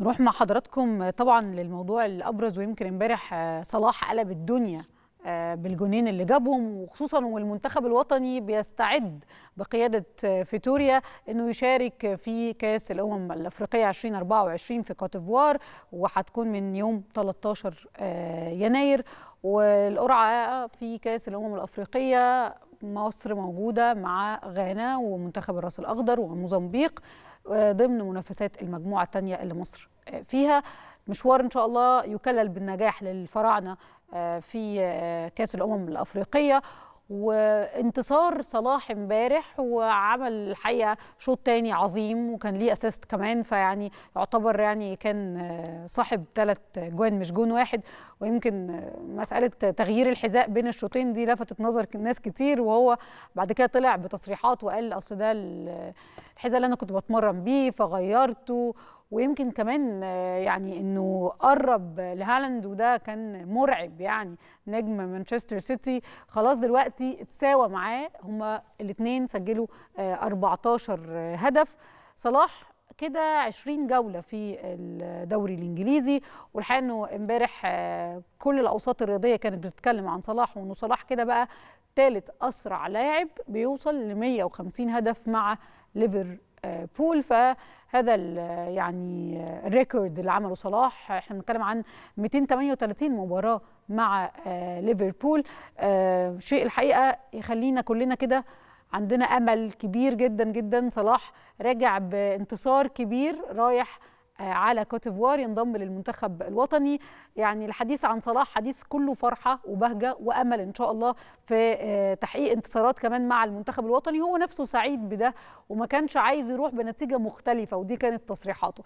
نروح مع حضراتكم طبعا للموضوع الابرز ويمكن امبارح آه، صلاح قلب الدنيا آه، بالجونين اللي جابهم وخصوصا والمنتخب الوطني بيستعد بقيادة آه، فيتوريا انه يشارك في كاس الامم الافريقية 2024 في كوتيفوار وهتكون من يوم 13 آه، يناير والقرعة في كاس الامم الافريقية مصر موجودة مع غانا ومنتخب الراس الاخضر وموزمبيق ضمن منافسات المجموعة الثانية اللي مصر فيها مشوار ان شاء الله يكلل بالنجاح للفراعنه آه، في آه، كاس الامم الافريقيه وانتصار صلاح امبارح وعمل الحقيقه شوط تاني عظيم وكان ليه اسيست كمان فيعني يعتبر يعني كان آه، صاحب ثلاث جوان مش جون واحد ويمكن مساله تغيير الحذاء بين الشوطين دي لفتت نظر ناس كتير وهو بعد كده طلع بتصريحات وقال اصل ده الحذاء اللي انا كنت بتمرن بيه فغيرته ويمكن كمان آه، يعني انه قرب لهالاند وده كان مرعب يعني نجم مانشستر سيتي خلاص دلوقتي اتساوى معاه هما الاثنين سجلوا 14 آه، آه، هدف صلاح كده 20 جولة في الدوري الإنجليزي والحقيقة إنه إمبارح كل الأوساط الرياضية كانت بتتكلم عن صلاح وإنه صلاح كده بقى ثالث أسرع لاعب بيوصل ل 150 هدف مع ليفربول آه، فهذا يعني آه، الريكورد اللي عمله صلاح احنا بنتكلم عن 238 مباراه مع آه، ليفربول شيء الحقيقه يخلينا كلنا كده عندنا امل كبير جدا جدا صلاح راجع بانتصار كبير رايح على كوتيفوار ينضم للمنتخب الوطني يعني الحديث عن صلاح حديث كله فرحة وبهجة وأمل إن شاء الله في آه، تحقيق انتصارات كمان مع المنتخب الوطني هو نفسه سعيد بده وما كانش عايز يروح بنتيجة مختلفة ودي كانت تصريحاته